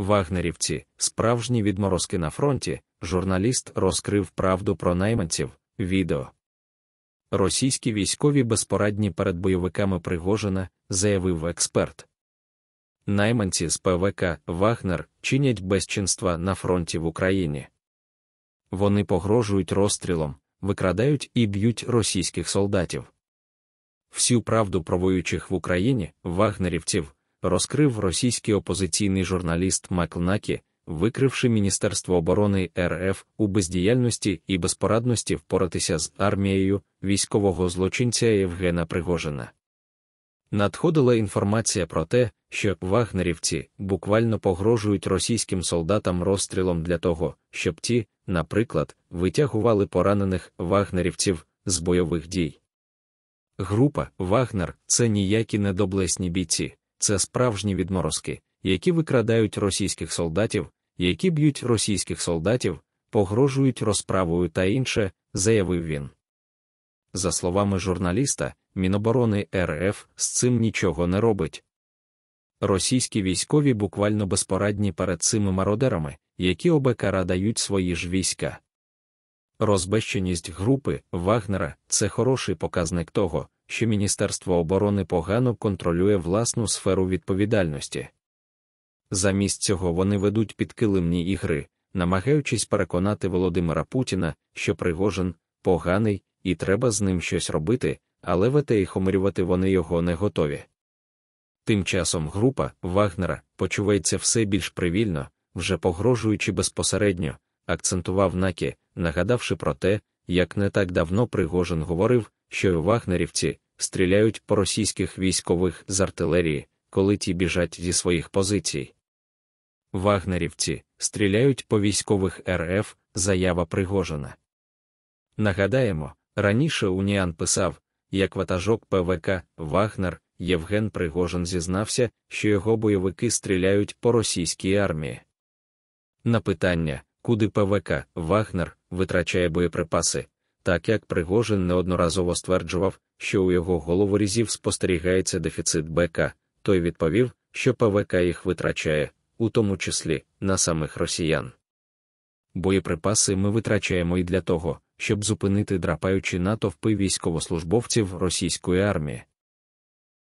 Вагнерівці, справжні відморозки на фронті, журналіст розкрив правду про найманців. Відео російські військові безпорадні перед бойовиками Пригожина, заявив експерт. Найманці з ПВК Вагнер чинять безчинства на фронті в Україні. Вони погрожують розстрілом, викрадають і б'ють російських солдатів. Всю правду про воючих в Україні вагнерівців розкрив російський опозиційний журналіст Макнакі, викривши Міністерство оборони РФ у бездіяльності і безпорадності впоратися з армією військового злочинця Євгена Пригожина. Надходила інформація про те, що вагнерівці буквально погрожують російським солдатам розстрілом для того, щоб ті, наприклад, витягували поранених вагнерівців з бойових дій. Група Вагнер це ніякі недоблесні бійці це справжні відморозки, які викрадають російських солдатів, які б'ють російських солдатів, погрожують розправою та інше, заявив він. За словами журналіста, Міноборони РФ з цим нічого не робить. Російські військові буквально безпорадні перед цими мародерами, які обекара дають свої ж війська. Розбещеність групи Вагнера це хороший показник того, що Міністерство оборони погано контролює власну сферу відповідальності. Замість цього вони ведуть підкилимні ігри, намагаючись переконати Володимира Путіна, що Пригожин поганий і треба з ним щось робити, але вете і хомирювати вони його не готові. Тим часом група Вагнера почувається все більш привільно, вже погрожуючи безпосередньо, акцентував Накі, нагадавши про те, як не так давно Пригожин говорив, що вагнерівці стріляють по російських військових з артилерії, коли ті біжать зі своїх позицій. Вагнерівці стріляють по військових РФ заява Пригожина. Нагадаємо, раніше Уніан писав, як ватажок ПВК Вагнер Євген Пригожин зізнався, що його бойовики стріляють по російській армії. На питання, куди ПВК Вагнер витрачає боєприпаси, так як Пригожин неодноразово стверджував, що у його головорізів спостерігається дефіцит БК, той відповів, що ПВК їх витрачає, у тому числі на самих росіян. Боєприпаси ми витрачаємо і для того, щоб зупинити драпаючі натовпи військовослужбовців російської армії.